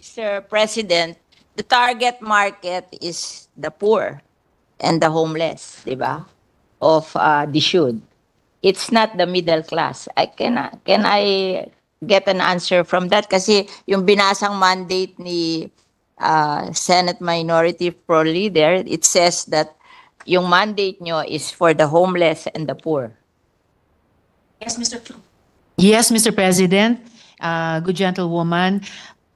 Mr. President, the target market is the poor and the homeless, di ba? Of uh, Dishud. It's not the middle class. I can, can I get an answer from that? Kasi yung binasang mandate ni uh, Senate Minority Pro Leader, it says that yung mandate nyo is for the homeless and the poor. Yes, Mr. Yes, Mr. President. Uh, good gentlewoman.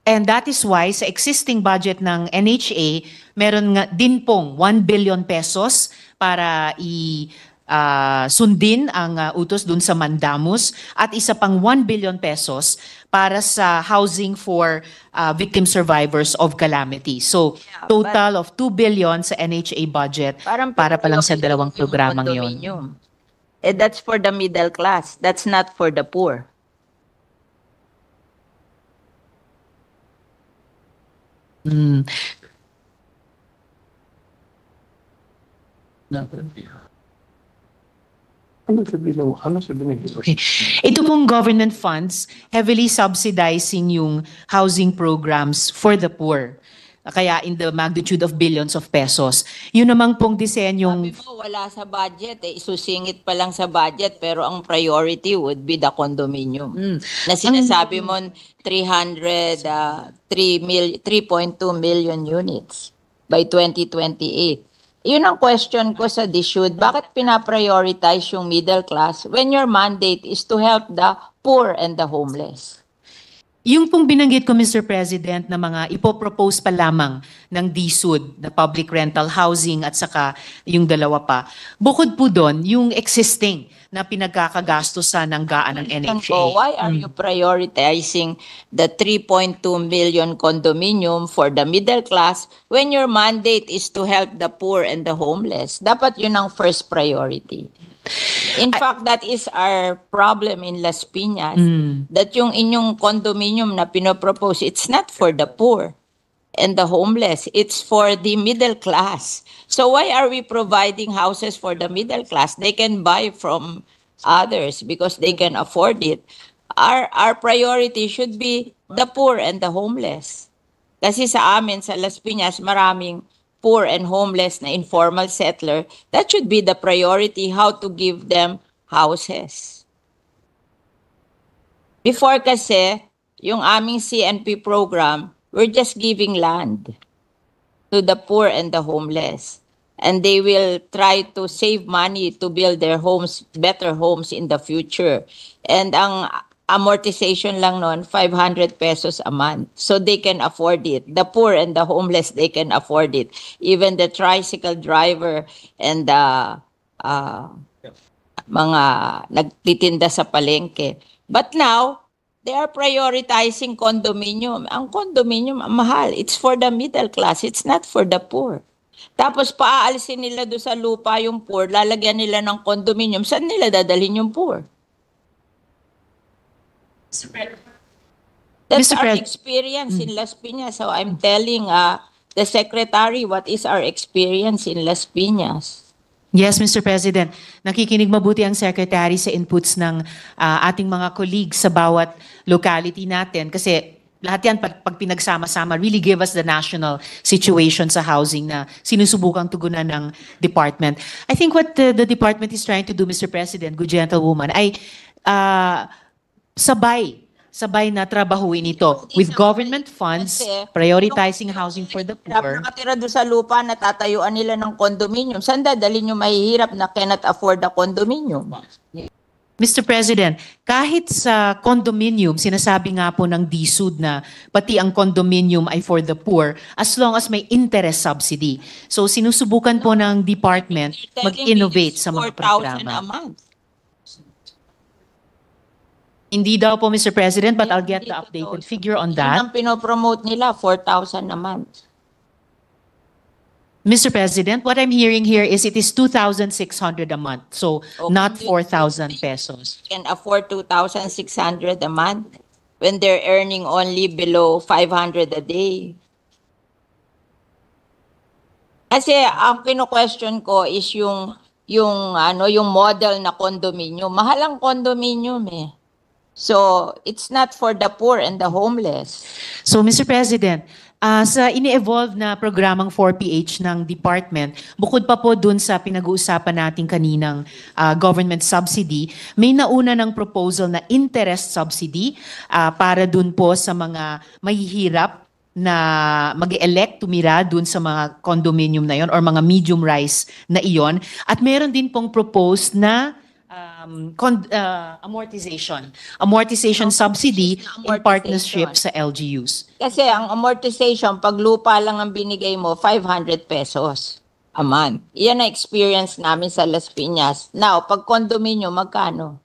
And that is why sa existing budget ng NHA, meron nga din pong 1 billion pesos para i uh, sundin ang uh, utos dun sa Mandamus at isa pang 1 billion pesos para sa housing for uh, victim survivors of calamity. So, yeah, total of 2 billion sa NHA budget parang para pa lang sa dalawang programang 'yon. And eh, that's for the middle class. That's not for the poor. Mm. Okay. Ito pong government funds heavily subsidizing yung housing programs for the poor kaya in the magnitude of billions of pesos. Yun namang pong disenyong... Sabi mo, wala sa budget. Eh. Isusingit pa lang sa budget pero ang priority would be the condominium. Mm. Na sinasabi mo 300, 3.2 uh, million units by 2028. Yun ang question ko sa DSUD. Bakit pinaprioritize yung middle class when your mandate is to help the poor and the homeless? Yung pong binanggit ko, Mr. President, na mga ipopropose pa lamang ng DSUD, na public rental housing at saka yung dalawa pa, bukod po doon, yung existing na pinagkakagastosan ng gaan ng NHA. Why are you mm. prioritizing the 3.2 million condominium for the middle class when your mandate is to help the poor and the homeless? Dapat yun ang first priority. In I, fact, that is our problem in Las Piñas. Mm. That yung inyong condominium na pinopropose, it's not for the poor and the homeless. It's for the middle class. So why are we providing houses for the middle class? They can buy from others because they can afford it. Our our priority should be the poor and the homeless. Kasi sa amin sa Las Piñas maraming poor and homeless na informal settler, that should be the priority how to give them houses. Before kasi, yung aming CNP program, we're just giving land to the poor and the homeless. And they will try to save money to build their homes, better homes in the future. And ang amortization lang noon, 500 pesos a month. So they can afford it. The poor and the homeless, they can afford it. Even the tricycle driver and the uh, mga nagtitinda sa palengke. But now, they are prioritizing condominium. Ang condominium, mahal. It's for the middle class. It's not for the poor. Tapos paaalisin nila do sa lupa yung poor, lalagyan nila ng condominium. Saan nila dadalhin yung poor? Mr. President. That's Mr. our experience in mm. Las Piñas. So I'm telling uh, the Secretary what is our experience in Las Piñas. Yes, Mr. President. Nakikinig mabuti ang Secretary sa inputs ng uh, ating mga colleagues sa bawat locality natin kasi lahat yan pag, pag pinagsama-sama really give us the national situation sa housing na sinusubukang tugunan ng department. I think what the, the department is trying to do, Mr. President, good gentlewoman, ay uh, sabay sabay na trabahuin ito with government funds prioritizing housing for the poor. Nakatira doon sa lupa, na tatayuan nila ng condominium. Saan dadalhin yung mahihirap na cannot afford a condominium? Mr. President, kahit sa condominium, sinasabi nga po ng DSUD na pati ang condominium ay for the poor as long as may interest subsidy. So sinusubukan po ng department mag-innovate sa mga programa. Hindi daw po, Mr. President, but I'll get the updated figure on Yun that. ang pinopromote nila, 4,000 a month. Mr. President, what I'm hearing here is it is 2,600 a month, so Oh, not 4,000 pesos. Can afford 2,600 a month when they're earning only below 500 a day. Kasi ang kino-question ko is yung yung ano yung model na condominium. Mahal ang condominium eh. So it's not for the poor and the homeless. So Mr. President, uh, sa ini-evolve na programang 4PH ng department, bukod pa po dun sa pinag-uusapan natin kaninang uh, government subsidy, may nauna ng proposal na interest subsidy uh, para dun po sa mga mahihirap na mag elect tumira dun sa mga condominium na yon or mga medium rise na iyon. At meron din pong proposed na um, con- uh, amortization. Amortization subsidy in partnership sa LGUs. Kasi ang amortization, pag lupa lang ang binigay mo, 500 pesos a month. Iyan ang experience namin sa Las Piñas. Now, pag kondominyo, magkano?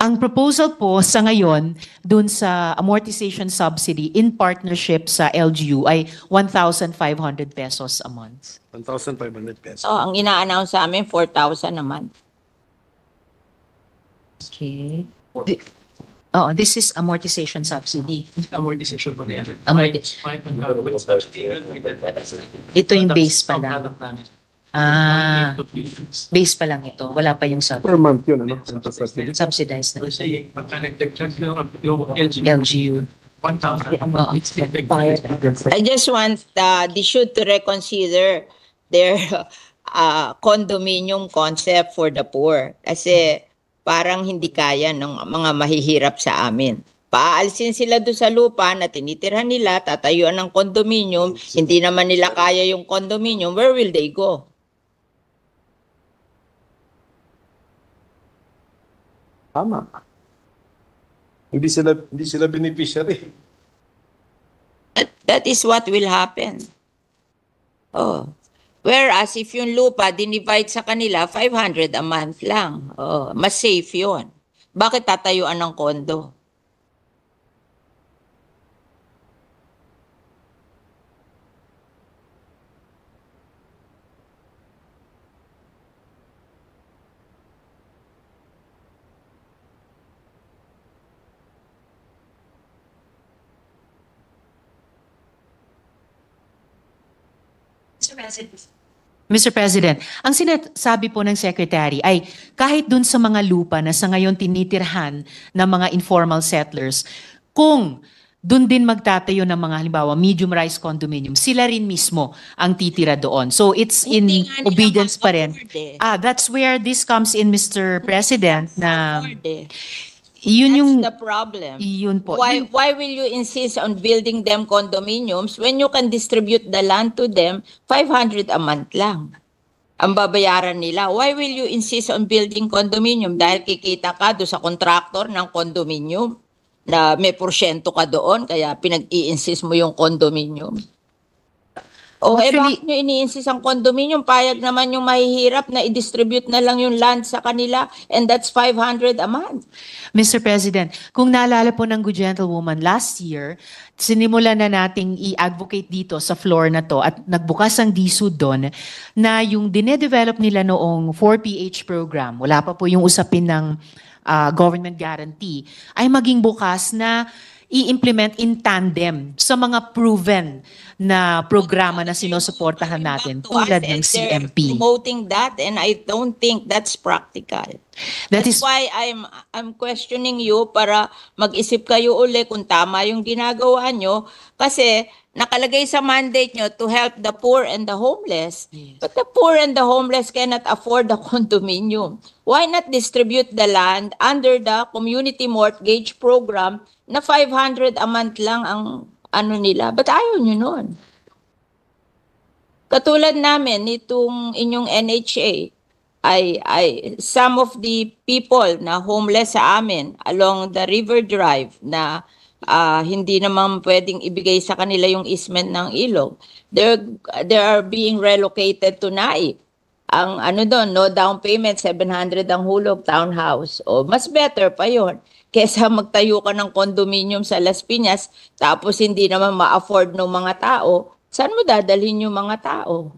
Ang proposal po sa ngayon dun sa amortization subsidy in partnership sa LGU ay 1,500 pesos a month. 1,500 pesos. Oh, ang ina-announce sa amin, 4,000 a month. Okay. Oh, this is amortization subsidy. amortization po na yan. Amortization. Five with substitute. Ito yung base pa lang. Ah, base pa lang ito. Wala pa yung sub- Per month yun, ano? Subsidy. subsidized na. Kasi pagka nag-check na yung LG, LGU. 1,000. Oo. It's effective. I just want uh, they should to reconsider their uh, condominium concept for the poor. Kasi parang hindi kaya ng mga mahihirap sa amin. Paaalsin sila doon sa lupa na tinitirhan nila, tatayuan ng condominium, hindi naman nila kaya yung condominium, where will they go? Tama. Hindi sila, hindi sila beneficiary. That, that is what will happen. Oh. Whereas if yung lupa, dinivide sa kanila, 500 a month lang. Oh, mas safe yon. Bakit tatayuan ng kondo? Mr. President, Mr. President, ang sinasabi po ng Secretary ay kahit dun sa mga lupa na sa ngayon tinitirhan ng mga informal settlers, kung doon din magtatayo ng mga halimbawa medium rise condominium sila rin mismo ang titira doon so it's in obedience pa rin eh. ah that's where this comes in Mr. President na yun yung That's the problem. Yun po. Why why will you insist on building them condominiums when you can distribute the land to them 500 a month lang? Ang babayaran nila. Why will you insist on building condominium dahil kikita ka do sa contractor ng condominium na may porsyento ka doon kaya pinag-i-insist mo yung condominium? Oh, eh bakit nyo iniinsist ang condominium? Payag naman yung mahihirap na i-distribute na lang yung land sa kanila and that's 500 a month. Mr. President, kung naalala po ng Good Gentlewoman, last year, sinimula na nating i-advocate dito sa floor na to at nagbukas ang DSU doon na yung dinedevelop nila noong 4PH program, wala pa po yung usapin ng uh, government guarantee, ay maging bukas na i-implement in tandem sa mga proven na programa na sinusuportahan natin tulad ng CMP. Promoting that and I don't think that's practical. That is why I'm I'm questioning you para mag-isip kayo uli kung tama yung ginagawa nyo kasi nakalagay sa mandate nyo to help the poor and the homeless. Yes. But the poor and the homeless cannot afford the condominium. Why not distribute the land under the community mortgage program na 500 a month lang ang ano nila? But ayaw nyo nun. Katulad namin, itong inyong NHA, ay, ay, some of the people na homeless sa amin along the river drive na uh, hindi naman pwedeng ibigay sa kanila yung easement ng ilog. They're, they are being relocated to NAIP. Ang ano doon, no down payment, 700 ang hulog, townhouse. O mas better pa yon kesa magtayo ka ng condominium sa Las Piñas tapos hindi naman ma-afford ng mga tao, saan mo dadalhin yung mga tao?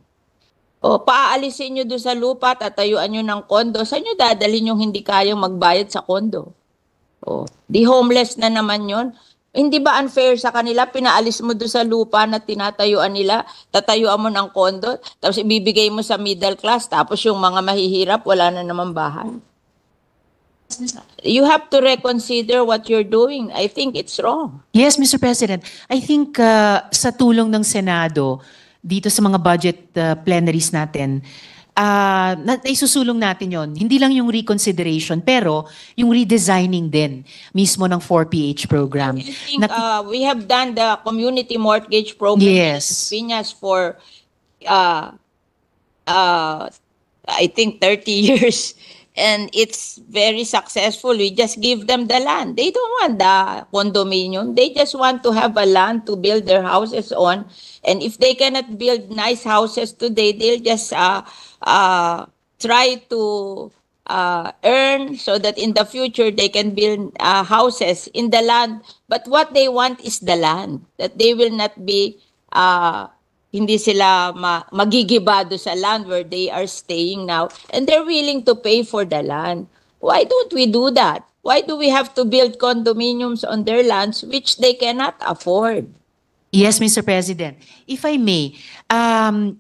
O paalisin nyo doon sa lupa, tatayuan nyo ng kondo, saan nyo dadalhin yung hindi kayang magbayad sa kondo? Oh, di homeless na naman yon. Hindi ba unfair sa kanila? Pinaalis mo doon sa lupa na tinatayuan nila, tatayuan mo ng kondo, tapos ibibigay mo sa middle class, tapos yung mga mahihirap, wala na naman bahay. You have to reconsider what you're doing. I think it's wrong. Yes, Mr. President. I think uh, sa tulong ng Senado, dito sa mga budget uh, plenaries natin, uh, na, naisusulong natin yon. Hindi lang yung reconsideration, pero yung redesigning din mismo ng 4PH program. I think na, uh, we have done the community mortgage program yes. in Piñas for uh, uh, I think 30 years. And it's very successful. We just give them the land. They don't want the condominium. They just want to have a land to build their houses on. And if they cannot build nice houses today, they'll just uh, uh, try to uh, earn so that in the future they can build uh, houses in the land. But what they want is the land, that they will not be, uh, hindi sila ma- magigibado sa land where they are staying now. And they're willing to pay for the land. Why don't we do that? Why do we have to build condominiums on their lands which they cannot afford? Yes, Mr. President. If I may, um,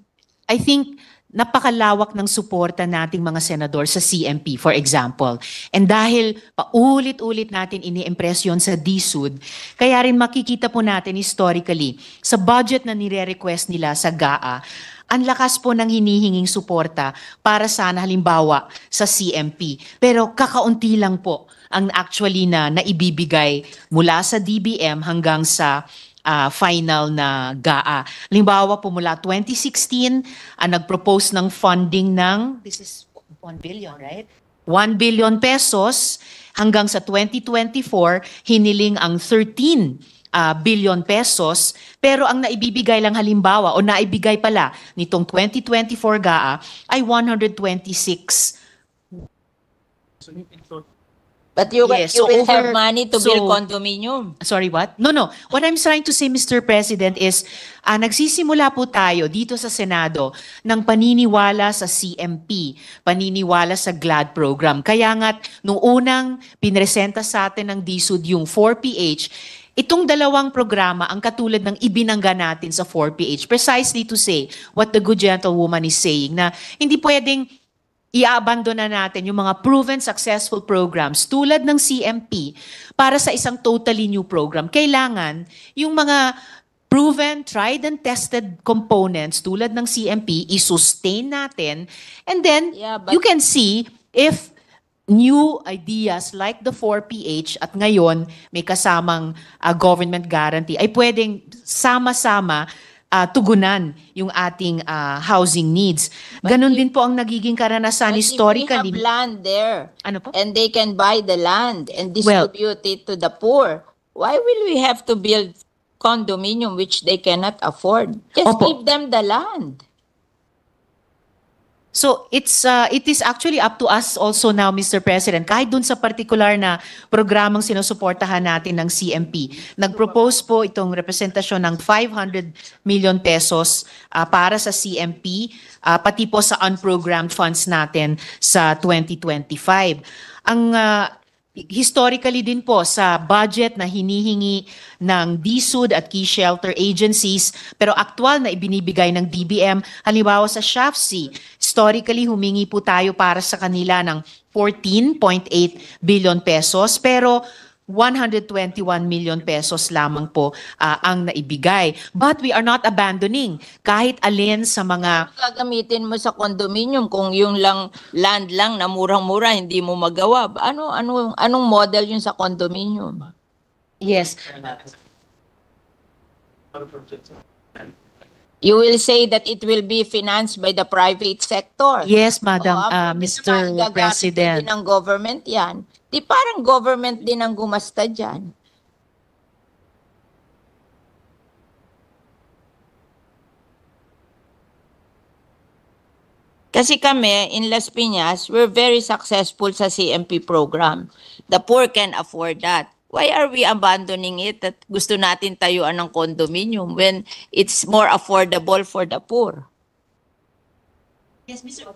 I think napakalawak ng suporta nating mga senador sa CMP, for example. And dahil paulit-ulit natin ini-impress yun sa DSUD, kaya rin makikita po natin historically, sa budget na nire-request nila sa GAA, ang lakas po ng hinihinging suporta para sana halimbawa sa CMP. Pero kakaunti lang po ang actually na naibibigay mula sa DBM hanggang sa uh, final na GAA. Limbawa po mula 2016, uh, ah, nagpropose ng funding ng, this is 1 billion, right? 1 billion pesos hanggang sa 2024, hiniling ang 13 uh, ah, billion pesos. Pero ang naibibigay lang halimbawa o naibigay pala nitong 2024 GAA ay 126 So, But you, yes, you so will over, have money to so, build condominium. Sorry, what? No, no. What I'm trying to say, Mr. President, is uh, nagsisimula po tayo dito sa Senado ng paniniwala sa CMP, paniniwala sa GLAD program. Kaya nga't nung unang pinresenta sa atin ng DSUD yung 4PH, Itong dalawang programa ang katulad ng ibinangga natin sa 4PH precisely to say what the good gentlewoman is saying na hindi pwedeng iaabandon na natin yung mga proven successful programs tulad ng CMP para sa isang totally new program. Kailangan yung mga proven, tried and tested components tulad ng CMP i-sustain natin and then yeah, but... you can see if new ideas like the 4PH at ngayon may kasamang uh, government guarantee ay pwedeng sama-sama uh, tugunan yung ating uh, housing needs. Ganon din po ang nagiging karanasan historically. they land there ano po? and they can buy the land and distribute well, it to the poor, why will we have to build condominium which they cannot afford? Just Opo. give them the land. So it's uh, it is actually up to us also now Mr. President kahit dun sa particular na programang sinusuportahan natin ng CMP. Nagpropose po itong representasyon ng 500 million pesos uh, para sa CMP uh, pati po sa unprogrammed funds natin sa 2025. Ang uh, historically din po sa budget na hinihingi ng DSUD at key shelter agencies pero aktwal na ibinibigay ng DBM halimbawa sa SHAFC historically humingi po tayo para sa kanila ng 14.8 billion pesos pero 121 million pesos lamang po uh, ang naibigay. But we are not abandoning kahit alin sa mga... Gagamitin mo sa condominium kung yung lang land lang na murang-mura hindi mo magawa. Ano, ano, anong model yun sa condominium? Yes. You will say that it will be financed by the private sector. Yes, Madam Oo, ah, uh, Mr. President. din ng government yan. Di parang government din ang gumasta dyan. Kasi kami, in Las Piñas, we're very successful sa CMP program. The poor can afford that why are we abandoning it at gusto natin tayuan ng condominium when it's more affordable for the poor? Yes, Mr.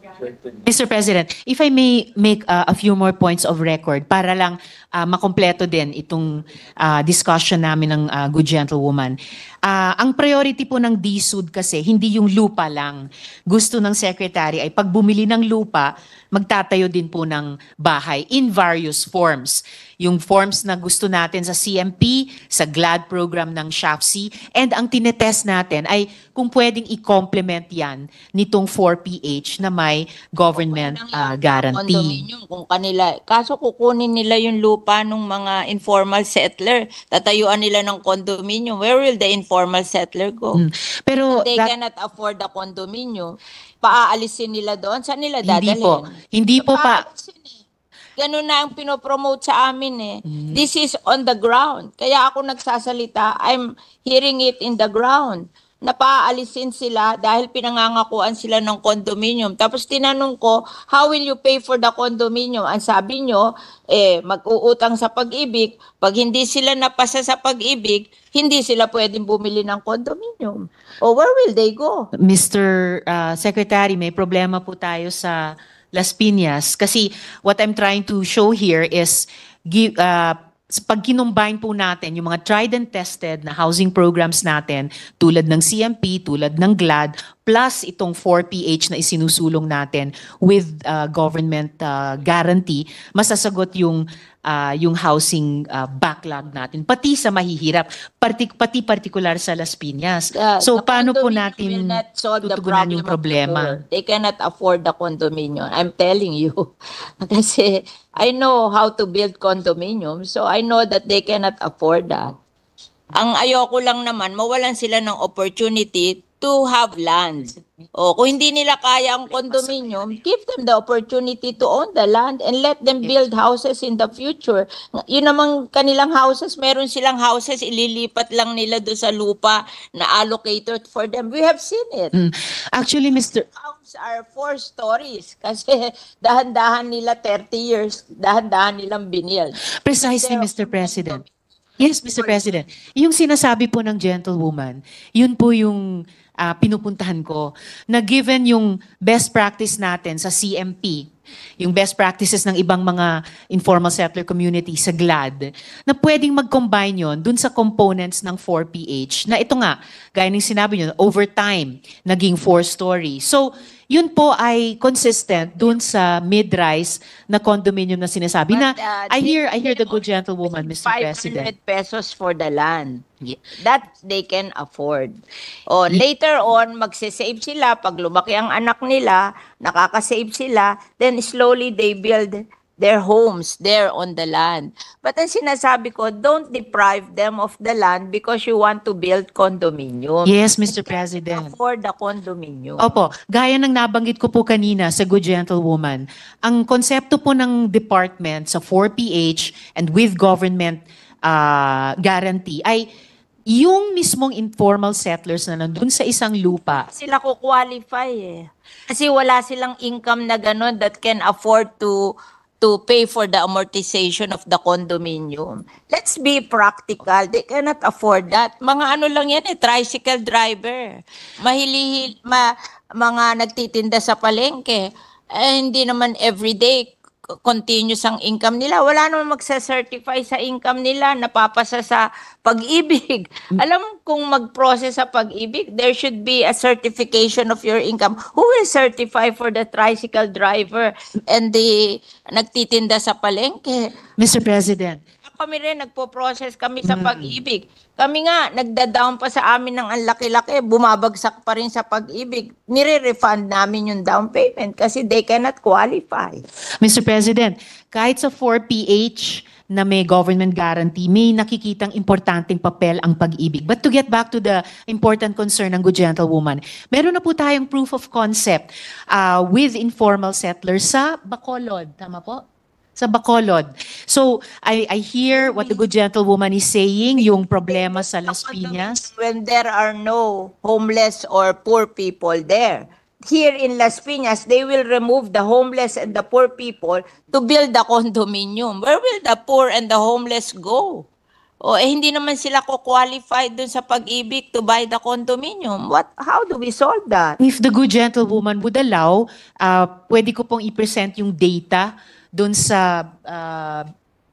Mr. President, if I may make uh, a few more points of record para lang uh, makompleto din itong uh, discussion namin ng uh, Good Gentlewoman. Uh, ang priority po ng DSUD kasi hindi yung lupa lang. Gusto ng secretary ay pag bumili ng lupa, magtatayo din po ng bahay in various forms. Yung forms na gusto natin sa CMP, sa GLAD program ng SHAFSI, and ang tinetest natin ay kung pwedeng i-complement yan nitong 4PH na may government uh, guarantee. Kung kanila, kaso kukunin nila yung lupa ng mga informal settler, tatayuan nila ng condominium, where will the informal settler go. Mm. Pero they that, cannot afford the condominium. Paaalisin nila doon. Saan nila dadalhin? Hindi po. Hindi po pa. Eh. Ganun na ang pinopromote sa amin eh. Mm. This is on the ground. Kaya ako nagsasalita, I'm hearing it in the ground napaalisin sila dahil pinangangakuan sila ng condominium. Tapos tinanong ko, how will you pay for the condominium? Ang sabi nyo, eh, mag-uutang sa pag-ibig. Pag hindi sila napasa sa pag-ibig, hindi sila pwedeng bumili ng condominium. O oh, where will they go? Mr. Uh, ah, Secretary, may problema po tayo sa Las Piñas kasi what I'm trying to show here is give, uh, ah, pag kinumbine po natin yung mga tried and tested na housing programs natin tulad ng CMP, tulad ng GLAD, plus itong 4PH na isinusulong natin with uh, government uh, guarantee, masasagot yung uh, yung housing uh, backlog natin pati sa mahihirap pati, pati particular sa Las Piñas. Uh, so paano po natin tutugunan yung problema? They cannot afford the condominium. I'm telling you. Kasi I know how to build condominium so I know that they cannot afford that. Ang ayoko lang naman, mawalan sila ng opportunity to have land. O kung hindi nila kaya ang condominium, give them the opportunity to own the land and let them build houses in the future. Yun namang kanilang houses, meron silang houses, ililipat lang nila do sa lupa na allocated for them. We have seen it. Mm. Actually, Mr. Homes are four stories kasi dahan-dahan nila 30 years, dahan-dahan nilang binil. Precisely, Mr. President. Yes, Mr. President. Yung sinasabi po ng gentlewoman, yun po yung uh, pinupuntahan ko, na given yung best practice natin sa CMP, yung best practices ng ibang mga informal settler community sa GLAD, na pwedeng mag-combine yon dun sa components ng 4PH, na ito nga, gaya ng sinabi nyo, over time, naging four-story. So, yun po ay consistent dun sa mid-rise na condominium na sinasabi na But, uh, I hear I hear the good gentlewoman, Mr. 500 President. pesos for the land. That they can afford. Oh, later on, magse-save sila. Pag lumaki ang anak nila, nakaka-save sila. Then slowly they build their homes there on the land. But ang sinasabi ko, don't deprive them of the land because you want to build condominium. Yes, Mr. President. For the condominium. Opo, gaya ng nabanggit ko po kanina sa Good Gentlewoman, ang konsepto po ng department sa 4PH and with government uh, guarantee ay yung mismong informal settlers na nandun sa isang lupa. Sila ko qualify eh. Kasi wala silang income na ganun that can afford to to pay for the amortization of the condominium. Let's be practical. They cannot afford that. Mga ano lang yan eh, tricycle driver. Mahilihil, ma, mga nagtitinda sa palengke. Eh, hindi naman everyday continuous ang income nila. Wala naman magsa-certify sa income nila, napapasa sa pag-ibig. Mm. Alam kung mag-process sa pag-ibig, there should be a certification of your income. Who will certify for the tricycle driver and the nagtitinda sa palengke? Mr. President, kami rin, nagpo-process kami sa mm. pag-ibig. Kami nga, nagda-down pa sa amin ng ang laki-laki, bumabagsak pa rin sa pag-ibig. Nire-refund namin yung down payment kasi they cannot qualify. Mr. President, kahit sa 4PH na may government guarantee, may nakikitang importanteng papel ang pag-ibig. But to get back to the important concern ng Good Gentlewoman, meron na po tayong proof of concept uh, with informal settlers sa Bacolod. Tama po? sa Bacolod. So, I, I hear what the good gentlewoman is saying, yung problema sa Las Piñas. When there are no homeless or poor people there. Here in Las Piñas, they will remove the homeless and the poor people to build the condominium. Where will the poor and the homeless go? O eh, hindi naman sila ko-qualify dun sa pag-ibig to buy the condominium. What, how do we solve that? If the good gentlewoman would allow, uh, pwede ko pong i-present yung data doon sa uh,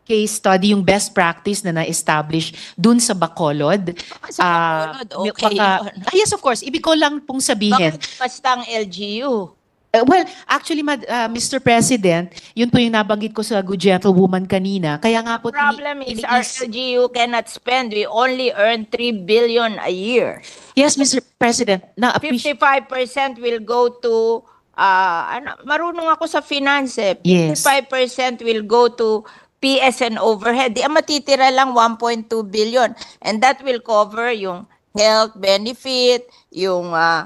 case study, yung best practice na na-establish doon sa Bacolod. Ah, sa ah, Bacolod, uh, okay. Baka, ah, yes, of course. Ibig ko lang pong sabihin. Bakit basta ang LGU? Eh, well, actually, uh, Mr. President, yun po yung nabanggit ko sa Good Gentlewoman kanina. Kaya nga po... The problem is our LGU cannot spend. We only earn 3 billion a year. Yes, Mr. President. Na 55% will go to uh, ano, marunong ako sa finance eh. 55% yes. will go to PSN overhead. Di ah, matitira lang 1.2 billion. And that will cover yung health benefit, yung uh,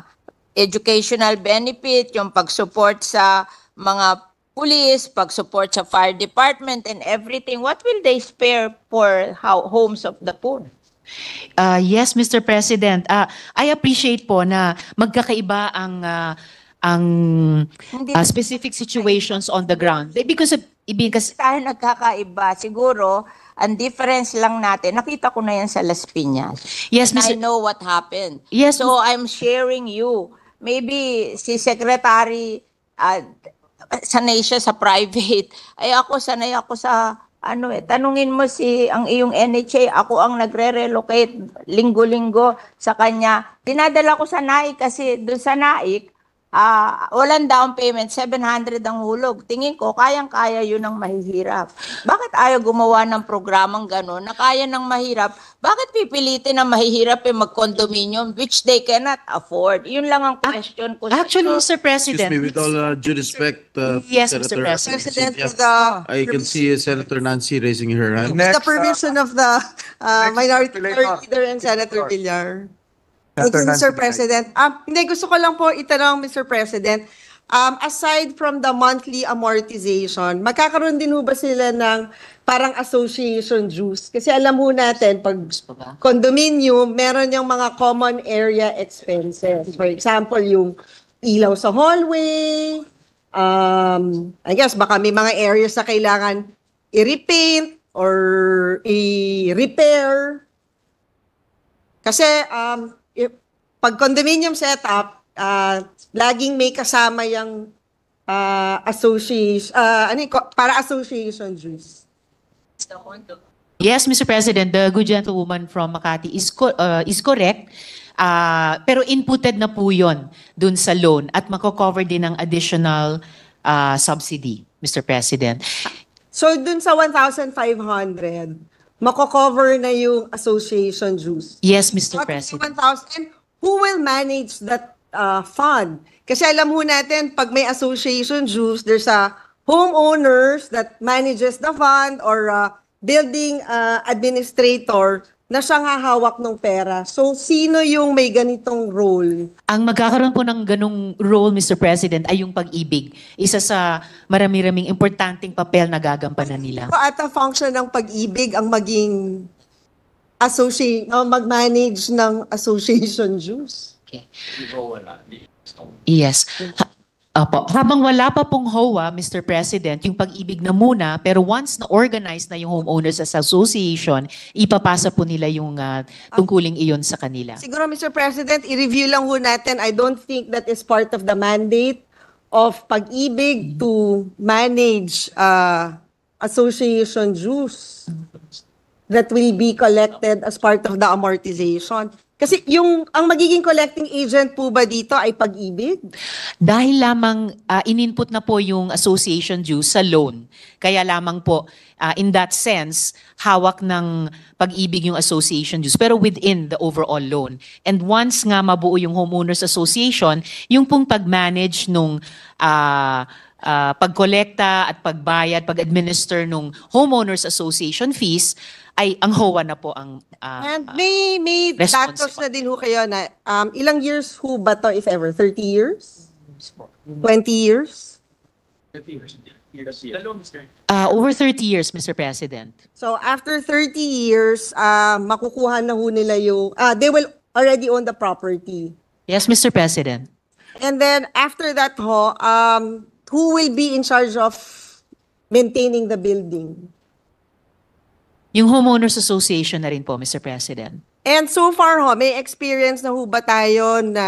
educational benefit, yung pag-support sa mga police, pag-support sa fire department and everything. What will they spare for how, homes of the poor? Uh, yes, Mr. President. Uh, I appreciate po na magkakaiba ang uh, ang uh, specific situations on the ground. Because of, because tayo nagkakaiba siguro ang difference lang natin, nakita ko na yan sa Las Piñas. Yes, Mr. I know what happened. Yes, so I'm sharing you. Maybe si Secretary uh, sanay siya sa private. Ay ako sanay ako sa ano eh, tanungin mo si ang iyong NHA, ako ang nagre-relocate linggo-linggo sa kanya. Dinadala ko sa NAIC kasi doon sa NAIC, Uh, walang down payment, 700 ang hulog. Tingin ko, kayang-kaya yun ang mahihirap. Bakit ayaw gumawa ng programang gano'n na kaya ng mahirap? Bakit pipilitin ang mahihirap yung mag-condominium which they cannot afford? Yun lang ang question ko. Actually, Mr. President. Excuse me, with all uh, due respect, uh, yes, Senator, Mr. President. President the, I can see uh, Senator Nancy raising her hand. Next, the permission uh, of the uh, minority leader and Senator Villar. Thank you, Mr. President. Um, hindi, gusto ko lang po itanong, Mr. President. Um, aside from the monthly amortization, magkakaroon din ba sila ng parang association dues? Kasi alam mo natin, pag condominium, meron yung mga common area expenses. For example, yung ilaw sa hallway, um, I guess baka may mga areas na kailangan i-repaint or i-repair. Kasi um, pag condominium setup, uh, laging may kasama yung uh, ah, association, uh, ah, ano para association dues. Yes, Mr. President, the good gentlewoman from Makati is, co- uh, is correct. Uh, pero inputted na po yon dun sa loan at mako-cover din ng additional uh, subsidy, Mr. President. So dun sa 1,500, mako-cover na yung association dues. Yes, Mr. President. 1,000, who will manage that uh, fund? Kasi alam ho natin, pag may association dues, there's a homeowners that manages the fund or uh, building uh, administrator na siyang hahawak ng pera. So, sino yung may ganitong role? Ang magkakaroon po ng ganong role, Mr. President, ay yung pag-ibig. Isa sa marami-raming importanteng papel na gagampanan nila. At ang function ng pag-ibig ang maging associate, uh, mag-manage ng association dues. Okay. Yes. Ha- Habang wala pa pong HOA, Mr. President, yung pag-ibig na muna, pero once na-organize na yung Homeowners as Association, ipapasa po nila yung uh, tungkuling iyon sa kanila. Siguro, Mr. President, i-review lang ho natin. I don't think that is part of the mandate of pag-ibig to manage uh, association dues that will be collected as part of the amortization. Kasi yung ang magiging collecting agent po ba dito ay pag-ibig? Dahil lamang uh, ininput na po yung association dues sa loan. Kaya lamang po uh, in that sense hawak ng pag-ibig yung association dues pero within the overall loan. And once nga mabuo yung homeowners association, yung pong pag-manage nung uh, uh, pagkolekta at pagbayad, pag-administer nung homeowners association fees ay ang HOA na po ang uh, ah, And ah, may may doctors na din ho kayo na um, ilang years ho ba to if ever 30 years 20 years Uh, over 30 years, Mr. President. So after 30 years, uh, makukuha na ho nila yung, uh, they will already own the property. Yes, Mr. President. And then after that ho, um, who will be in charge of maintaining the building? Yung Homeowners Association na rin po, Mr. President. And so far ho, may experience na ho ba tayo na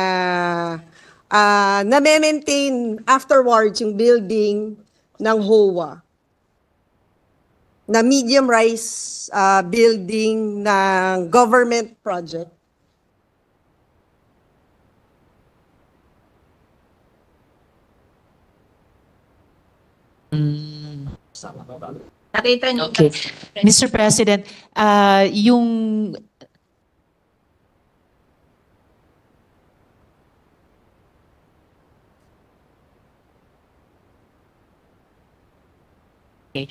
uh, ah, na maintain afterwards yung building ng HOA? Na medium rise uh, building ng government project? Mm. Nakita niyo. Okay. Mr. President, uh, yung Okay.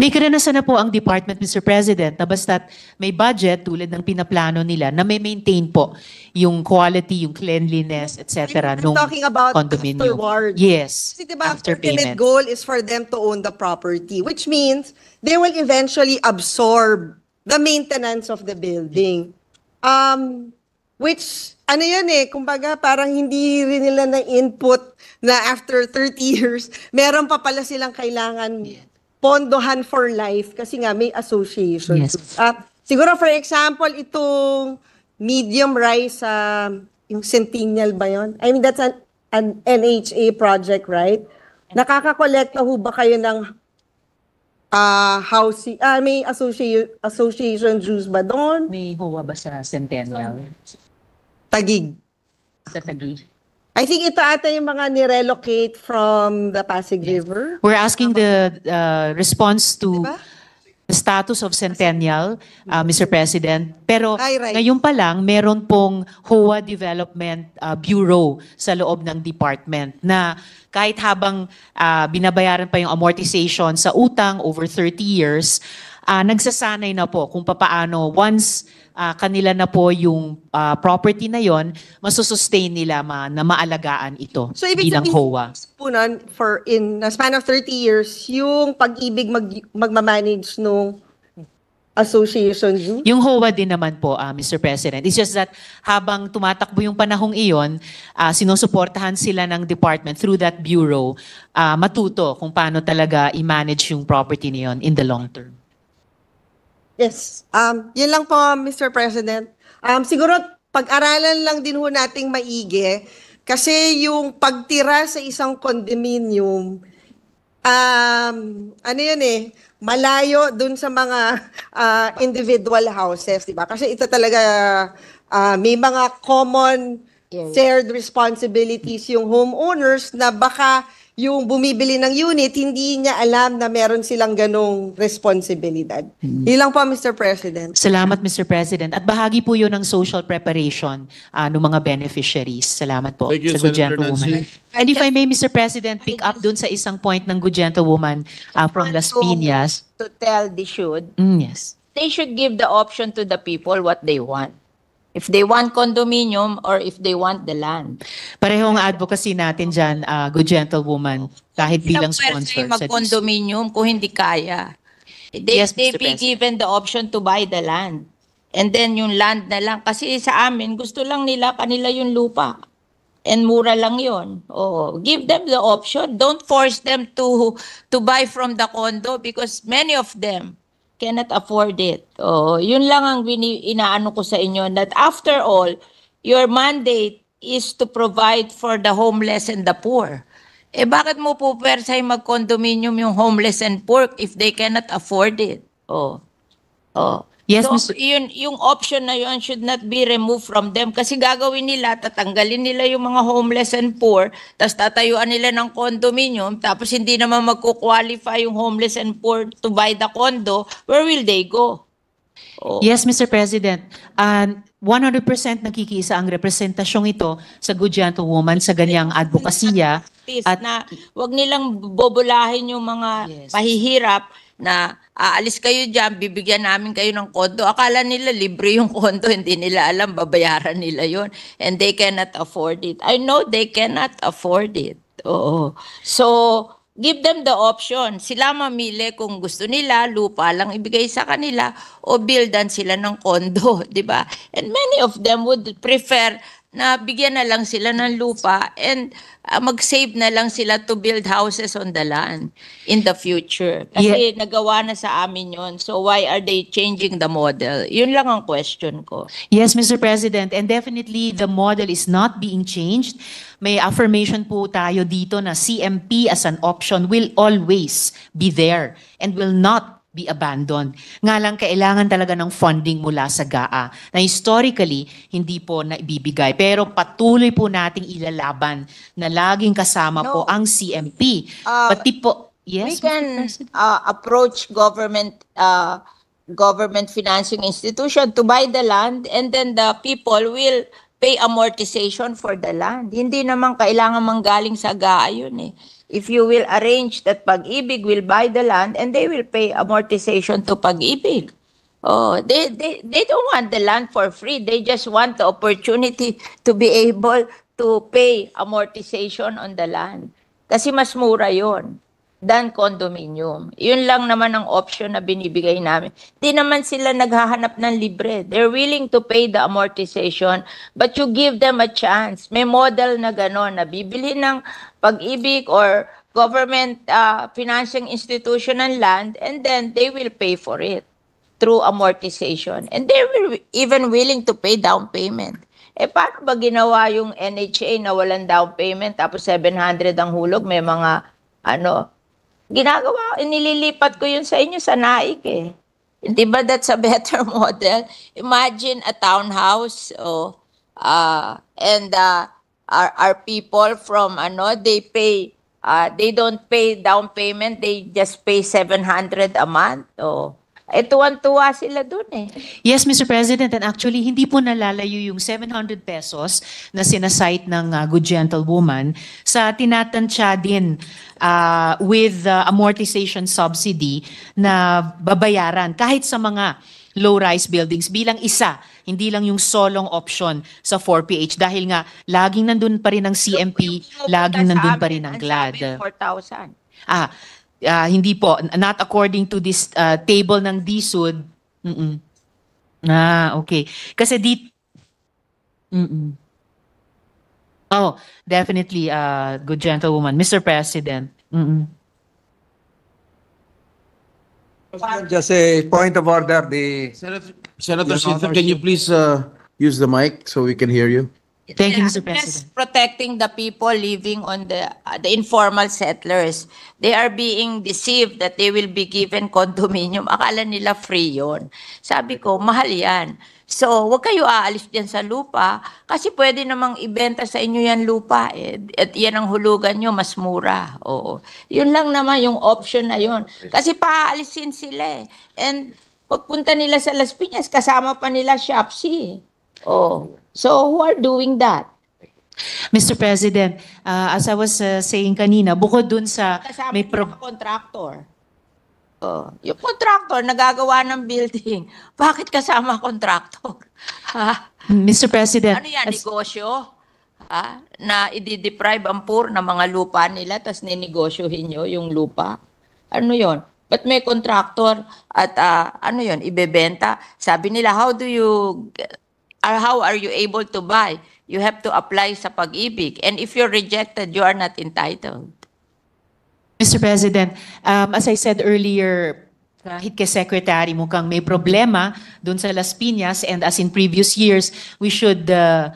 May karanasan na po ang department, Mr. President, na basta't may budget tulad ng pinaplano nila na may maintain po yung quality, yung cleanliness, etc. I'm talking about condominium. afterwards. Yes. Kasi diba, after ultimate payment. goal is for them to own the property, which means they will eventually absorb the maintenance of the building. Um, which, ano yun eh, kumbaga parang hindi rin nila na input na after 30 years, meron pa pala silang kailangan Yeah pondohan for life kasi nga may association. Yes. Uh, siguro for example, itong medium rice uh, yung Centennial ba yon? I mean, that's an, an NHA project, right? Nakakakolekta ho ba kayo ng uh, housing, uh, may associ- association dues ba doon? May HOA ba sa Centennial? Tagig. Sa Tagig. I think ito ata yung mga nirelocate from the Pasig River. We're asking the uh, response to Diba? the status of Centennial, uh, Mr. President. Pero Ay, right. ngayon pa lang, meron pong HOA Development uh, Bureau sa loob ng department na kahit habang uh, binabayaran pa yung amortization sa utang over 30 years, ah, nagsasanay na po kung papaano once uh, kanila na po yung uh, property na yon, masusustain nila ma, na maalagaan ito so, ibig bilang COA. po for in a span of 30 years, yung pag-ibig mag, magmamanage nung association group? Yung HOA din naman po, uh, ah, Mr. President. It's just that habang tumatakbo yung panahong iyon, uh, sinusuportahan sila ng department through that bureau uh, matuto kung paano talaga i-manage yung property niyon in the long term. Yes. Um, yun lang po, Mr. President. Um, siguro pag-aralan lang din ho nating maigi kasi yung pagtira sa isang condominium, um, ano yun eh, malayo dun sa mga uh, individual houses, di ba? Kasi ito talaga, uh, may mga common shared responsibilities yung homeowners na baka yung bumibili ng unit, hindi niya alam na meron silang ganong responsibilidad. Mm-hmm. Ilang pa, Mr. President. Salamat, Mr. President. At bahagi po yun ng social preparation uh, ng mga beneficiaries. Salamat po Thank you, sa Good Gentlewoman. And if I may, Mr. President, pick up dun sa isang point ng Good Gentlewoman uh, ah, from Las Piñas. To tell the should, mm, yes. they should give the option to the people what they want if they want condominium or if they want the land. Parehong advocacy natin dyan, uh, good gentlewoman, kahit bilang sponsor. Sa mag-condominium kung hindi kaya. They, yes, they be President. given the option to buy the land. And then yung land na lang. Kasi sa amin, gusto lang nila, kanila yung lupa. And mura lang yon. Oh, give them the option. Don't force them to to buy from the condo because many of them cannot afford it. Oh, yun lang ang bini- inaano ko sa inyo that after all, your mandate is to provide for the homeless and the poor. Eh bakit mo po persay mag-condominium yung homeless and poor if they cannot afford it? Oh. Oh. Yes, so, Mr. Yun, yung option na yun should not be removed from them kasi gagawin nila, tatanggalin nila yung mga homeless and poor, tapos tatayuan nila ng condominium, tapos hindi naman magko-qualify yung homeless and poor to buy the condo, where will they go? Oh. Yes, Mr. President. Uh, 100% nakikiisa ang representasyong ito sa Gujanto Woman sa ganyang advokasya. At na wag nilang bobolahin yung mga yes. pahihirap na aalis kayo dyan, bibigyan namin kayo ng kondo. Akala nila libre yung kondo, hindi nila alam, babayaran nila yon And they cannot afford it. I know they cannot afford it. Oo. So, give them the option. Sila mamili kung gusto nila, lupa lang ibigay sa kanila, o buildan sila ng kondo, di ba? And many of them would prefer na bigyan na lang sila ng lupa and uh, mag-save na lang sila to build houses on the land in the future. Kasi yeah. nagawa na sa amin yon So why are they changing the model? Yun lang ang question ko. Yes, Mr. President. And definitely the model is not being changed. May affirmation po tayo dito na CMP as an option will always be there and will not be abandoned. Nga lang, kailangan talaga ng funding mula sa GAA na historically hindi po na ibibigay. Pero patuloy po nating ilalaban na laging kasama no. po ang CMP. Uh, Pati po, yes, we can uh, approach government uh, government financing institution to buy the land and then the people will pay amortization for the land. Hindi naman kailangan manggaling sa GAA yun eh. If you will arrange that Pag-ibig will buy the land and they will pay amortization to Pag-ibig. Oh, they, they, they don't want the land for free. They just want the opportunity to be able to pay amortization on the land. Kasi mas mura yon than condominium. Yun lang naman ang option na binibigay namin. Di naman sila naghahanap ng libre. They're willing to pay the amortization, but you give them a chance. May model na gano'n, na bibili ng pag-ibig or government uh, ah, financing institution ng land, and then they will pay for it through amortization. And they were even willing to pay down payment. Eh, paano ba ginawa yung NHA na walang down payment, tapos 700 ang hulog, may mga, ano, ginagawa, inililipat ko yun sa inyo sa naik eh. Di ba that's a better model? Imagine a townhouse oh, uh, and uh, our, our people from ano, they pay uh, they don't pay down payment, they just pay 700 a month. Oh. Eh, tuwan-tuwa sila dun eh. Yes, Mr. President, and actually hindi po nalalayo yung 700 pesos na sinasite ng uh, Good Gentlewoman sa tinatansya din uh, with uh, amortization subsidy na babayaran kahit sa mga low-rise buildings bilang isa, hindi lang yung solong option sa 4PH dahil nga laging nandun pa rin ang CMP, laging nandun pa rin ang GLAD. 4,000. Ah, Uh, hindi po. Not according to this uh, table ng DSUD. Mm-mm. Ah, okay. Kasi di... Mm-mm. Oh, definitely, uh, good gentlewoman. Mr. President. Mm-mm. Just a point of order. The Senator, Senator Sinter, can you please uh, use the mic so we can hear you? Thank you, Mr. President. protecting the people living on the uh, the informal settlers. They are being deceived that they will be given condominium. Akala nila free yon. Sabi ko, mahal yan. So, wag kayo aalis diyan sa lupa kasi pwede namang ibenta sa inyo yan lupa. Eh. At yan ang hulugan nyo, mas mura. Oo. Yun lang naman yung option na yun. Kasi paalisin sila eh. And pagpunta nila sa Las Piñas, kasama pa nila Shopsy. Eh. Oh. So who are doing that? Mr. President, uh, as I was uh, saying kanina, bukod dun sa Kasama may pro- contractor. Oh, yung contractor nagagawa ng building. Bakit kasama contractor? Ha? Mr. President, ano yan, as- negosyo? Ha? Na i-deprive ang poor ng mga lupa nila tapos ninegosyohin niyo yung lupa? Ano yon? But may contractor at uh, ano yon ibebenta. Sabi nila, how do you are how are you able to buy? You have to apply sa pag-ibig. And if you're rejected, you are not entitled. Mr. President, um, as I said earlier, kahit kay Secretary mukhang may problema doon sa Las Piñas and as in previous years, we should uh,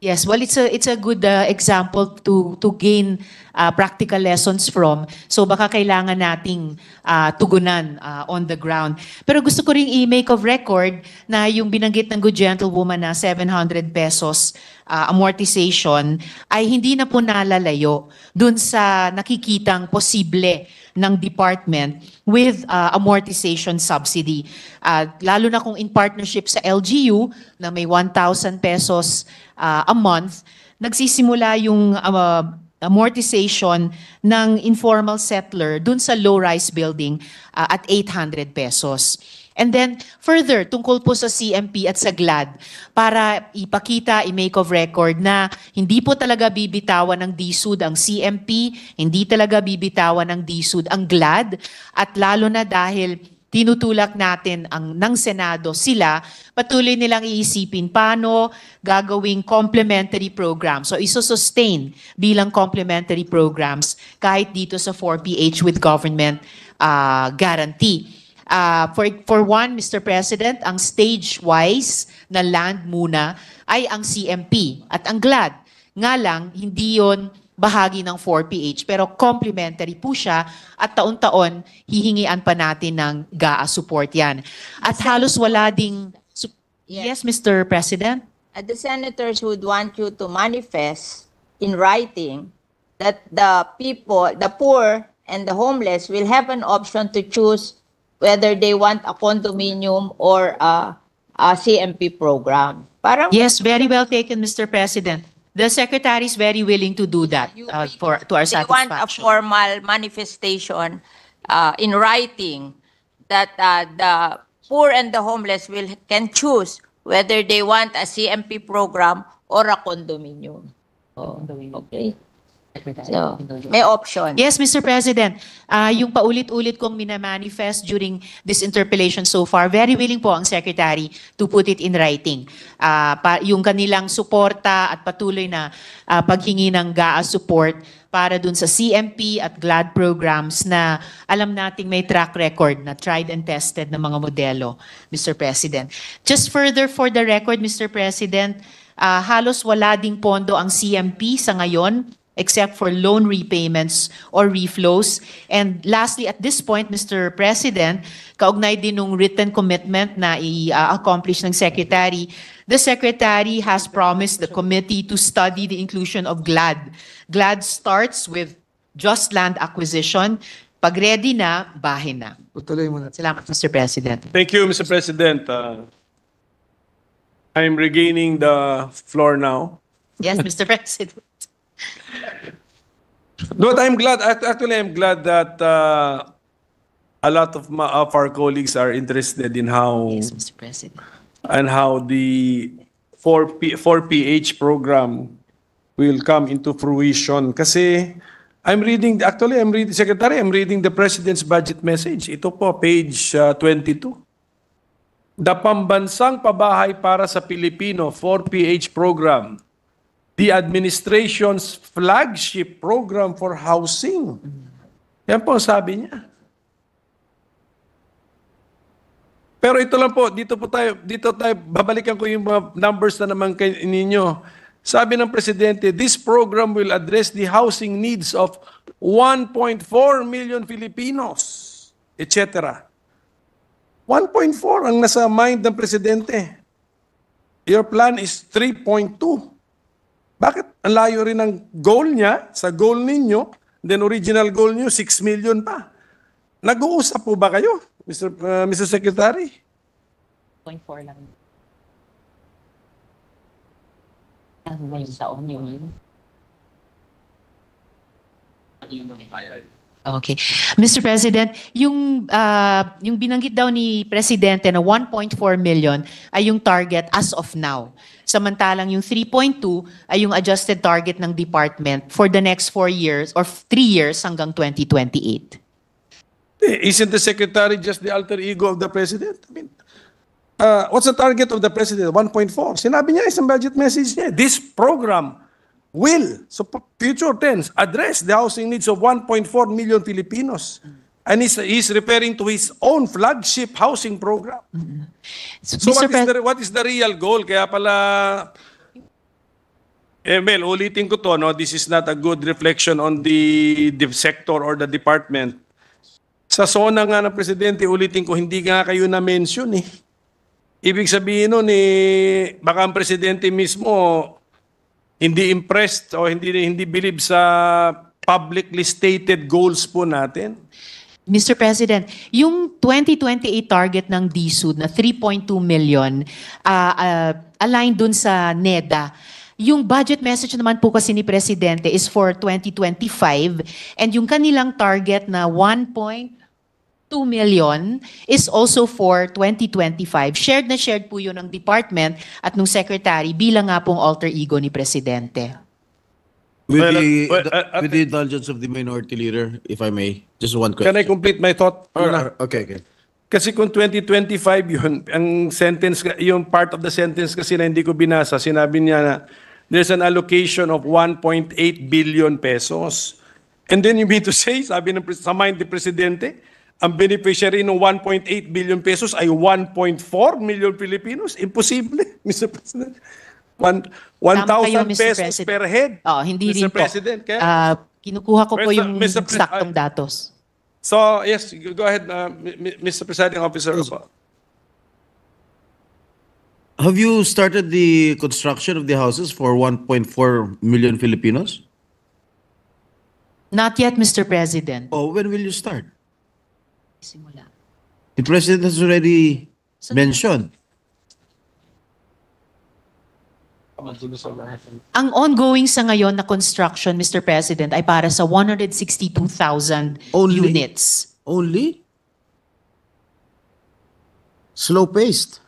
Yes, well, it's a it's a good uh, example to to gain uh, practical lessons from. So baka kailangan nating uh, tugunan uh, on the ground. Pero gusto ko ring i-make of record na yung binanggit ng good gentlewoman na 700 pesos uh, amortization ay hindi na po nalalayo dun sa nakikitang posible ng department with uh, amortization subsidy. Uh, lalo na kung in partnership sa LGU na may 1,000 pesos uh, a month, nagsisimula yung uh, amortization ng informal settler dun sa low-rise building uh, at 800 pesos. And then, further, tungkol po sa CMP at sa GLAD, para ipakita, i-make of record na hindi po talaga bibitawan ng DSUD ang CMP, hindi talaga bibitawan ng DSUD ang GLAD, at lalo na dahil tinutulak natin ang ng Senado sila patuloy nilang iisipin paano gagawing complementary program. So isosustain bilang complementary programs kahit dito sa 4PH with government uh, guarantee. Uh, for, for one, Mr. President, ang stage-wise na land muna ay ang CMP at ang GLAD. Nga lang, hindi yon bahagi ng 4PH pero complementary po siya at taon-taon hihingian pa natin ng GAA support yan. At halos wala ding... Yes, yes Mr. President? Uh, the senators would want you to manifest in writing that the people, the poor and the homeless will have an option to choose whether they want a condominium or a, a CMP program. Parang Yes, very well taken, Mr. President. The secretary is very willing to do that uh, for to our they want a formal manifestation uh, in writing that uh, the poor and the homeless will can choose whether they want a CMP program or a condominium. Oh, okay. So, may option. Yes, Mr. President, ah, yung paulit-ulit kong minamanifest during this interpellation so far, very willing po ang Secretary to put it in writing. Ah, pa, yung kanilang suporta at patuloy na ah, paghingi ng GAA support para dun sa CMP at GLAD programs na alam nating may track record na tried and tested na mga modelo, Mr. President. Just further for the record, Mr. President, ah, halos wala ding pondo ang CMP sa ngayon except for loan repayments or reflows. And lastly, at this point, Mr. President, kaugnay din ng written commitment na i-accomplish uh, ng Secretary, the Secretary has promised the committee to study the inclusion of GLAD. GLAD starts with just land acquisition. Pag ready na, bahay na. Tutuloy mo na. Salamat, Mr. President. Thank you, Mr. President. Uh, I'm regaining the floor now. Yes, Mr. President. But I'm glad, actually, I'm glad that uh, a lot of, my, of our colleagues are interested in how yes, Mr. President. and how the 4P, 4PH program will come into fruition. Kasi I'm reading, actually, I'm reading, Secretary, I'm reading the President's budget message. Ito po, page uh, 22. The Pambansang Pabahay para sa Pilipino 4PH Program the administration's flagship program for housing. Yan po sabi niya. Pero ito lang po, dito po tayo, dito tayo, babalikan ko yung mga numbers na naman kay ninyo. Sabi ng Presidente, this program will address the housing needs of 1.4 million Filipinos, etc. 1.4 ang nasa mind ng Presidente. Your plan is 3.2. Bakit? Ang layo rin ng goal niya sa goal ninyo. Then original goal niyo, 6 million pa. Nag-uusap po ba kayo, Mr. Uh, Mr. Secretary? 0.4 lang. Ang may taon yun. Ano yung nangyayari? Okay. Mr. President, yung uh, yung binanggit daw ni presidente na 1.4 million ay yung target as of now. Samantalang yung 3.2 ay yung adjusted target ng department for the next 4 years or 3 years hanggang 2028. Isn't the secretary just the alter ego of the president? I mean, uh, what's the target of the president? 1.4. Sinabi niya isang budget message niya, this program will, so future tense, address the housing needs of 1.4 million Filipinos. And he's, he's referring to his own flagship housing program. Mm -hmm. So, so what, is the, what is the real goal? Kaya pala, eh, Mel, ulitin ko to, no? this is not a good reflection on the, the sector or the department. Sa sona nga ng Presidente, ulitin ko, hindi nga kayo na-mention eh. Ibig sabihin nun eh, baka ang Presidente mismo, hindi impressed o hindi hindi believe sa publicly stated goals po natin? Mr. President, yung 2028 target ng DSUD na 3.2 million uh, uh, aligned dun sa NEDA, yung budget message naman po kasi ni Presidente is for 2025 and yung kanilang target na 1. 2 million is also for 2025. Shared na shared po yun ng department at nung secretary bilang nga pong alter ego ni Presidente. With, well, the, uh, well, uh, with the indulgence of the minority leader, if I may, just one question. Can I complete my thought? Or, or, okay, okay. Kasi kung 2025 yun, ang sentence, yung part of the sentence kasi na hindi ko binasa, sinabi niya na there's an allocation of 1.8 billion pesos. And then you mean to say, sabi ng, sa mind ni Presidente, ang beneficiary ng 1.8 billion pesos ay 1.4 million Pilipinos. Imposible, Mr. President. 1,000 pesos President. per head. Oh, hindi Mr. rin President, po. Kaya, uh, kinukuha ko Mr. po yung Mr. saktong ah, datos. So, yes, go ahead, uh, Mr. Presiding Officer. Have you started the construction of the houses for 1.4 million Filipinos? Not yet, Mr. President. Oh, when will you start? simula. The President has already So- mentioned. Ang ongoing sa ngayon na construction, Mr. President, ay para sa 162,000 units. Only slow-paced.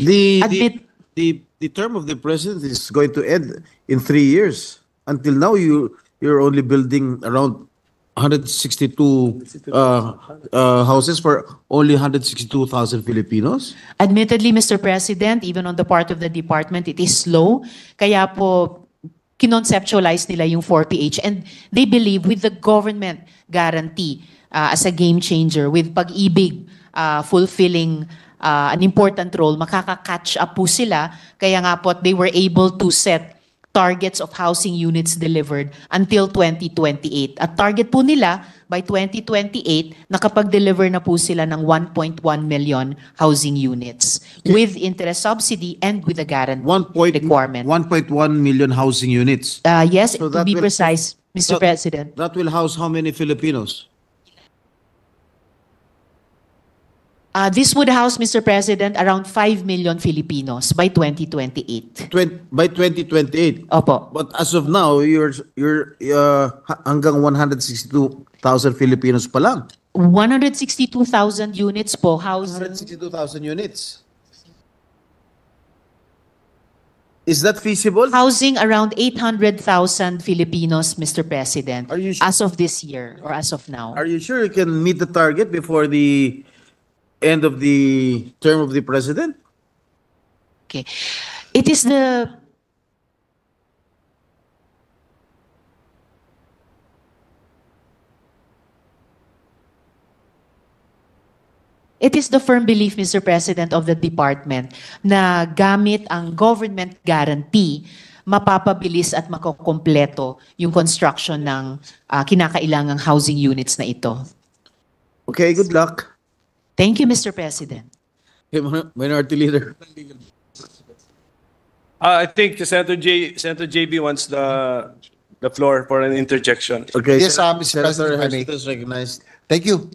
The, the, the, the term of the president is going to end in three years. Until now, you, you're only building around 162 uh, uh, houses for only 162,000 Filipinos? Admittedly, Mr. President, even on the part of the department, it is slow. Kaya po, kinonceptualize nila yung 4PH and they believe with the government guarantee uh, as a game changer with pag-ibig uh, fulfilling uh, an important role makaka-catch up po sila kaya nga po they were able to set targets of housing units delivered until 2028. At target po nila, by 2028, nakapag-deliver na po sila ng 1.1 million housing units with interest subsidy and with a guarantee 1. point- requirement. 1.1 million housing units. Uh, yes, So to be will- precise, Mr. That- President. That will house how many Filipinos? Uh, this would house, Mr. President, around 5 million Filipinos by 2028. by 2028. Opo. But as of now, you're you're uh, hanggang 162,000 Filipinos pa lang. 162,000 units po housing. 162,000 units. Is that feasible? Housing around 800,000 Filipinos, Mr. President, Are you sure? as of this year or as of now. Are you sure you can meet the target before the end of the term of the president? Okay. It is the It is the firm belief, Mr. President, of the department na gamit ang government guarantee mapapabilis at makokompleto yung construction ng uh, kinakailangang housing units na ito. Okay, good luck. Thank you, Mr. President. Hey, Minority Leader. Uh, I think Senator, J, Senator JB wants the the floor for an interjection. Okay. Yes, uh, Mr. Senator President, is recognized. Thank you.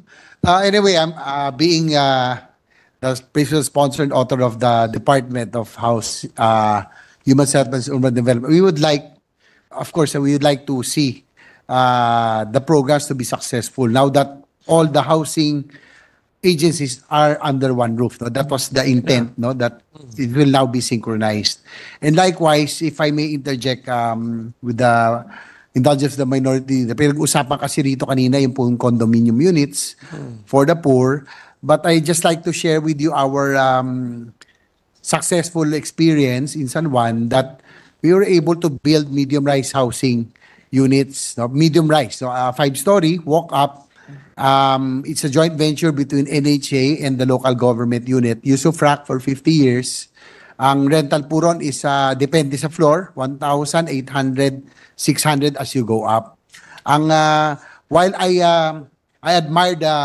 Uh, anyway, I'm uh, being uh, the previous sponsor and author of the Department of House uh, Human Settlements Urban Development. We would like, of course, we would like to see uh, the programs to be successful. Now that all the housing agencies are under one roof. No? That was the intent, no? that it will now be synchronized. And likewise, if I may interject um, with the indulgence of the minority, the pinag-usapan kasi rito kanina yung pong condominium units hmm. for the poor. But I just like to share with you our um, successful experience in San Juan that we were able to build medium-rise housing units, no? medium-rise, so, uh, five-story, walk-up, Um, it's a joint venture between NHA and the local government unit. Usufrac for 50 years. Ang rental po ron is uh, depende sa floor, 1,800, 600 as you go up. Ang uh, while I uh, I admire the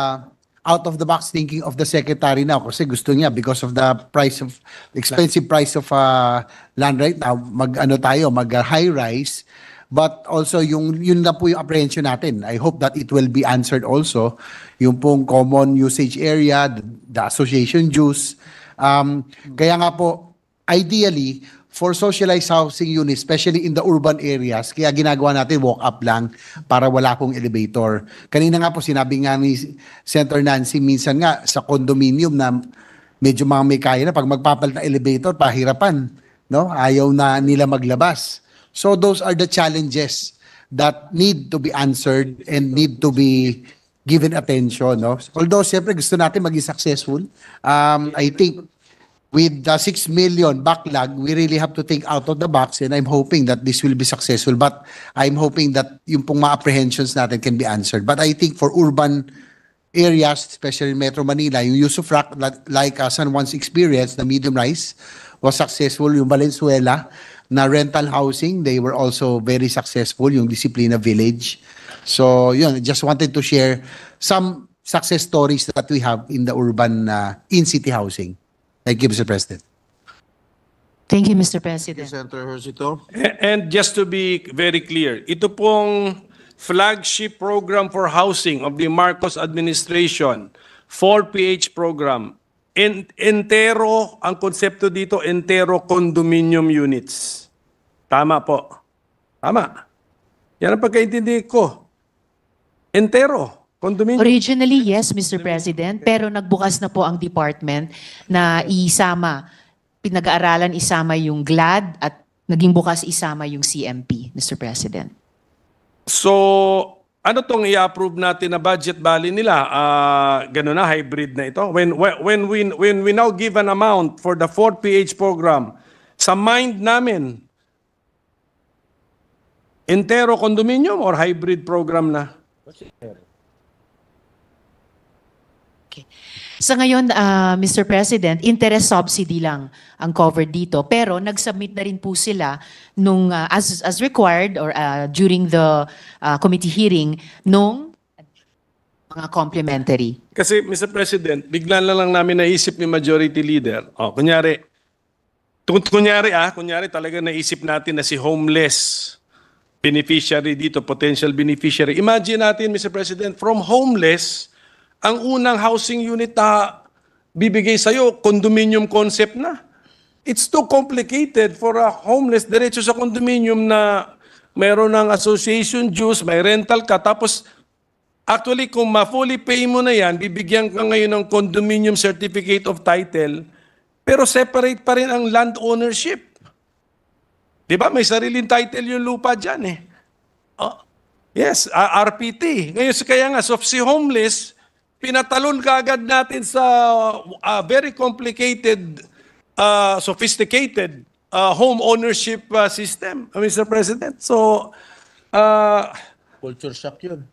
out of the box thinking of the secretary now kasi gusto niya because of the price of expensive price of uh, land right now mag ano tayo mag uh, high rise But also, yung, yun na po yung apprehension natin. I hope that it will be answered also. Yung pong common usage area, the association juice. Um, kaya nga po, ideally, for socialized housing units, especially in the urban areas, kaya ginagawa natin walk-up lang para wala pong elevator. Kanina nga po, sinabi nga ni Senator Nancy, minsan nga sa condominium na medyo mga may kaya na, pag magpapal ng elevator, pahirapan. No? Ayaw na nila maglabas. So those are the challenges that need to be answered and need to be given attention. No? Although, siyempre, gusto natin maging successful. Um, I think with the 6 million backlog, we really have to think out of the box and I'm hoping that this will be successful. But I'm hoping that yung pong mga apprehensions natin can be answered. But I think for urban areas, especially in Metro Manila, yung use of rock, like uh, San Juan's experience, the medium rise was successful. Yung Valenzuela, na rental housing. They were also very successful, yung Disciplina Village. So, yun, just wanted to share some success stories that we have in the urban, uh, in-city housing. Thank you, Mr. President. Thank you, Mr. President. Senator Hersito. And just to be very clear, ito pong flagship program for housing of the Marcos administration, 4PH program, en, entero, ang konsepto dito, entero condominium units. Tama po. Tama. Yan ang pagkaintindi ko. Entero. Condominium. Originally, yes, Mr. President. Pero nagbukas na po ang department na isama. Pinag-aaralan isama yung GLAD at naging bukas isama yung CMP, Mr. President. So, ano tong i-approve natin na budget bali nila? Uh, ganun na, hybrid na ito. When, when, we, when we now give an amount for the 4PH program, sa mind namin, entero condominium or hybrid program na? Okay. Sa ngayon, uh, ah, Mr. President, interest subsidy lang ang covered dito. Pero nag-submit na rin po sila nung, uh, as, as required or uh, during the uh, committee hearing nung mga complimentary. Kasi Mr. President, bigla na lang namin naisip ni Majority Leader. O, oh, kunyari, kunyari ah, kunyari talaga naisip natin na si homeless beneficiary dito, potential beneficiary. Imagine natin, Mr. President, from homeless, ang unang housing unit na bibigay sa'yo, condominium concept na. It's too complicated for a homeless diretso sa condominium na mayroon ng association dues, may rental ka, tapos actually kung ma-fully pay mo na yan, bibigyan ka ngayon ng condominium certificate of title, pero separate pa rin ang land ownership. Di ba? May sariling title yung lupa dyan eh. Oh, yes, ah, RPT. Ngayon, kaya nga, so si homeless, pinatalon kaagad natin sa uh, very complicated, uh, sophisticated uh, home ownership uh, system, uh, Mr. President. So, uh, culture shock yun.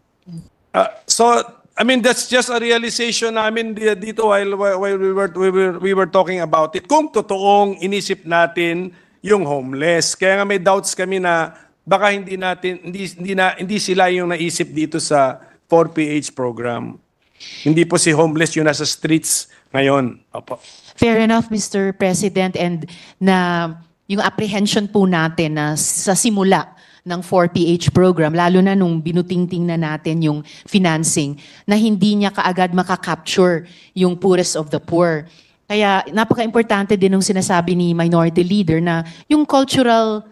Uh, so, I mean, that's just a realization I mean dito while, while we, were, we, were, we were talking about it. Kung totoong inisip natin yung homeless. Kaya nga may doubts kami na baka hindi natin hindi, hindi na hindi sila yung naisip dito sa 4PH program. Hindi po si homeless yung nasa streets ngayon. Opo. Fair enough, Mr. President, and na yung apprehension po natin na sa simula ng 4PH program, lalo na nung binutingting na natin yung financing, na hindi niya kaagad makakapture yung poorest of the poor. Kaya napaka-importante din ng sinasabi ni Minority Leader na yung cultural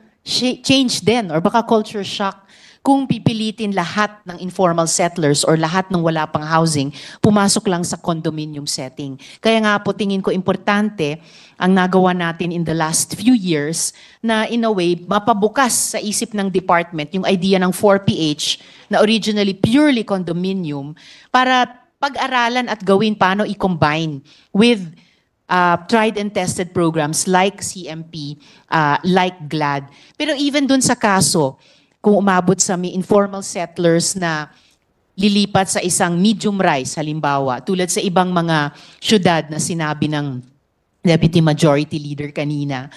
change din or baka culture shock kung pipilitin lahat ng informal settlers or lahat ng wala pang housing, pumasok lang sa condominium setting. Kaya nga po tingin ko importante ang nagawa natin in the last few years na in a way mapabukas sa isip ng department yung idea ng 4PH na originally purely condominium para pag-aralan at gawin paano i-combine with uh, tried and tested programs like CMP, uh, like GLAD. Pero even dun sa kaso, kung umabot sa may informal settlers na lilipat sa isang medium rise halimbawa tulad sa ibang mga syudad na sinabi ng deputy majority leader kanina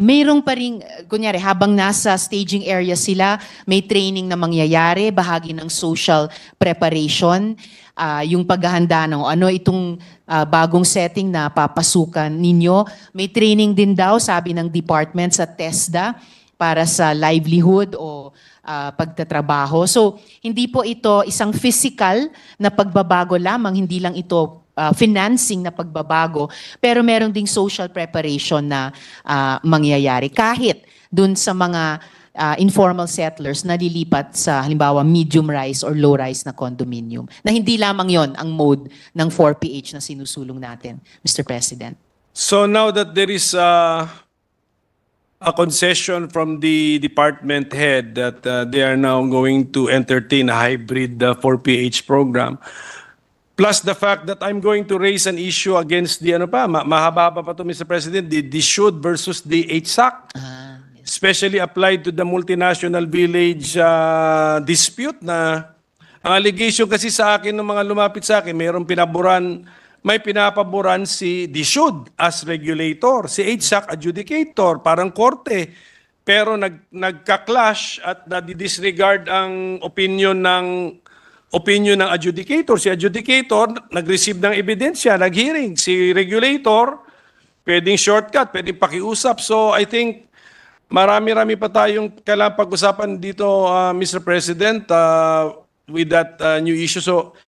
mayroong pa rin, kunyari, habang nasa staging area sila, may training na mangyayari, bahagi ng social preparation, uh, yung paghahanda ng ano, itong uh, bagong setting na papasukan ninyo. May training din daw, sabi ng department sa TESDA, para sa livelihood o uh, pagtatrabaho. So, hindi po ito isang physical na pagbabago lamang, hindi lang ito uh, financing na pagbabago, pero meron ding social preparation na uh, mangyayari kahit dun sa mga uh, informal settlers na lilipat sa halimbawa medium rise or low rise na condominium. Na hindi lamang 'yon ang mode ng 4PH na sinusulong natin, Mr. President. So now that there is uh, a concession from the department head that uh, they are now going to entertain a hybrid uh, 4PH program. Plus the fact that I'm going to raise an issue against the ano pa, ma mahaba pa pa to Mr. President, the, the should versus the HSAC. Uh, ah, especially applied to the multinational village uh, dispute na ang allegation kasi sa akin ng mga lumapit sa akin, mayroong pinaboran may pinapaboran si DSUD as regulator, si HSAC adjudicator, parang korte. Pero nag, nagka-clash at nadi-disregard ang opinion ng opinion ng adjudicator. Si adjudicator nag-receive ng ebidensya, nag-hearing. Si regulator, pwedeng shortcut, pwedeng pakiusap. So I think marami-rami pa tayong kailangan pag-usapan dito, uh, ah, Mr. President, uh, with that uh, new issue. So